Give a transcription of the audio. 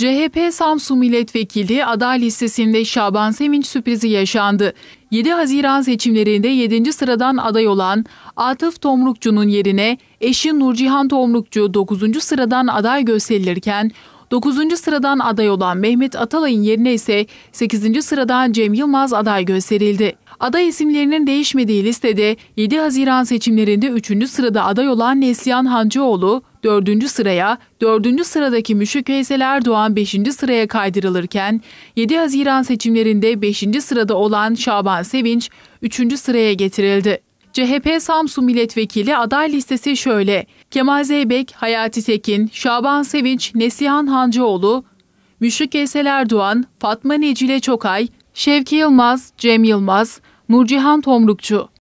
CHP Samsun Milletvekili aday listesinde Şaban Sevinç sürprizi yaşandı. 7 Haziran seçimlerinde 7. sıradan aday olan Atıf Tomrukçu'nun yerine eşi Nurcihan Tomrukçu 9. sıradan aday gösterilirken 9. sıradan aday olan Mehmet Atalay'ın yerine ise 8. sıradan Cem Yılmaz aday gösterildi. Aday isimlerinin değişmediği listede 7 Haziran seçimlerinde 3. sırada aday olan Neslihan Hancıoğlu, 4. sıraya, 4. sıradaki Müşük Veysel Erdoğan 5. sıraya kaydırılırken 7 Haziran seçimlerinde 5. sırada olan Şaban Sevinç 3. sıraya getirildi. CHP Samsun milletvekili aday listesi şöyle. Kemal Zeybek, Hayati Tekin, Şaban Sevinç, Neslihan Hancıoğlu, Müşrik Veysel Erdoğan, Fatma Necile Çokay, Şevki Yılmaz, Cem Yılmaz, Nurcihan Tomrukçu.